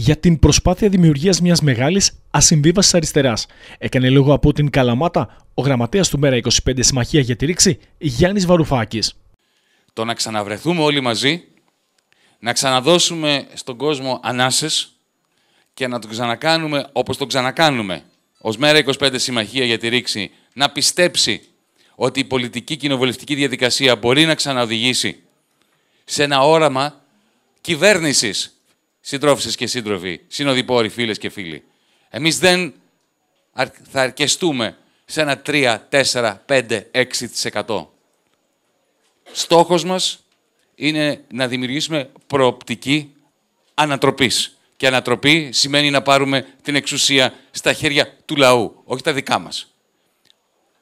για την προσπάθεια δημιουργίας μιας μεγάλης ασυμβίβασης αριστεράς. Έκανε λόγο από την Καλαμάτα ο γραμματέας του Μέρα 25 Συμμαχία για τη Ρήξη, Γιάννης Βαρουφάκης. Το να ξαναβρεθούμε όλοι μαζί, να ξαναδώσουμε στον κόσμο ανάσες και να τον ξανακάνουμε όπως τον ξανακάνουμε ως Μέρα 25 Συμμαχία για τη Ρήξη, να πιστέψει ότι η πολιτική κοινοβουλευτική διαδικασία μπορεί να ξαναοδηγήσει σε ένα όραμα κυβέρνησης συντρόφισσες και σύντροφοι, συνοδοιπόροι, φίλες και φίλοι. Εμείς δεν θα αρκεστούμε σε ένα 3, 4, 5, 6%. Στόχος μας είναι να δημιουργήσουμε προοπτική ανατροπής. Και ανατροπή σημαίνει να πάρουμε την εξουσία στα χέρια του λαού, όχι τα δικά μας.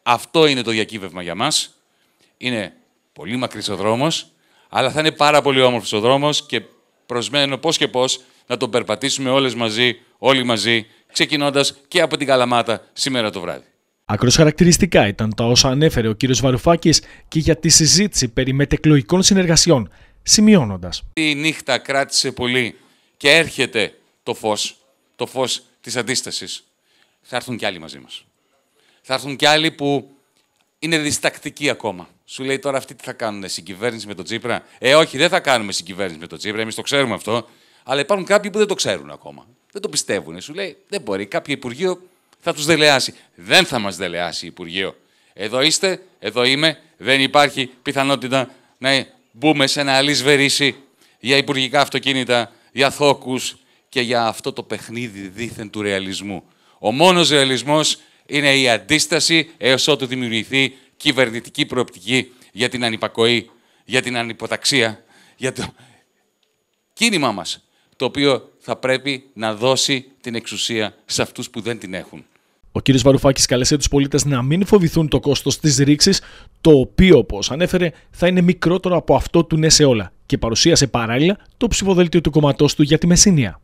Αυτό είναι το διακύβευμα για μας. Είναι πολύ μακρύς ο δρόμος, αλλά θα είναι πάρα πολύ όμορφος ο δρόμος και προσμένο πώς και πώς να τον περπατήσουμε όλες μαζί, όλοι μαζί, ξεκινώντας και από την Καλαμάτα σήμερα το βράδυ. Ακρός χαρακτηριστικά ήταν τα όσα ανέφερε ο κύριος Βαρουφάκης και για τη συζήτηση περί μετεκλογικών συνεργασιών, σημειώνοντας. Η νύχτα κράτησε πολύ και έρχεται το φως, το φως της αντίστασης. Θα έρθουν κι άλλοι μαζί μας. Θα έρθουν κι άλλοι που είναι διστακτικοί ακόμα. Σου λέει τώρα αυτοί τι θα κάνουν, ε, συγκυβέρνηση με τον Τσίπρα. Ε, όχι, δεν θα κάνουμε συγκυβέρνηση με τον Τσίπρα, εμείς το ξέρουμε αυτό. Αλλά υπάρχουν κάποιοι που δεν το ξέρουν ακόμα. Δεν το πιστεύουν. Σου λέει, δεν μπορεί. Κάποιο Υπουργείο θα τους δελεάσει. Δεν θα μας δελεάσει Υπουργείο. Εδώ είστε, εδώ είμαι. Δεν υπάρχει πιθανότητα να μπούμε σε ένα αλυσβερίσι για υπουργικά αυτοκίνητα, για θόκους και για αυτό το παιχνίδι δίθεν του ρεαλισμού. Ο μόνος ρεαλισμός είναι η αντίσταση έως ότου δημιουργηθεί κυβερνητική προοπτική για την ανυπακοή, για την ανυποταξία, για το κίνημα μας, το οποίο θα πρέπει να δώσει την εξουσία σε αυτούς που δεν την έχουν. Ο κ. Βαρουφάκης κάλεσε τους πολίτες να μην φοβηθούν το κόστος της ρήξης, το οποίο, όπως ανέφερε, θα είναι μικρότερο από αυτό του Ναι όλα, και παρουσίασε παράλληλα το ψηφοδέλτιο του κόμματός του για τη Μεσσίνια.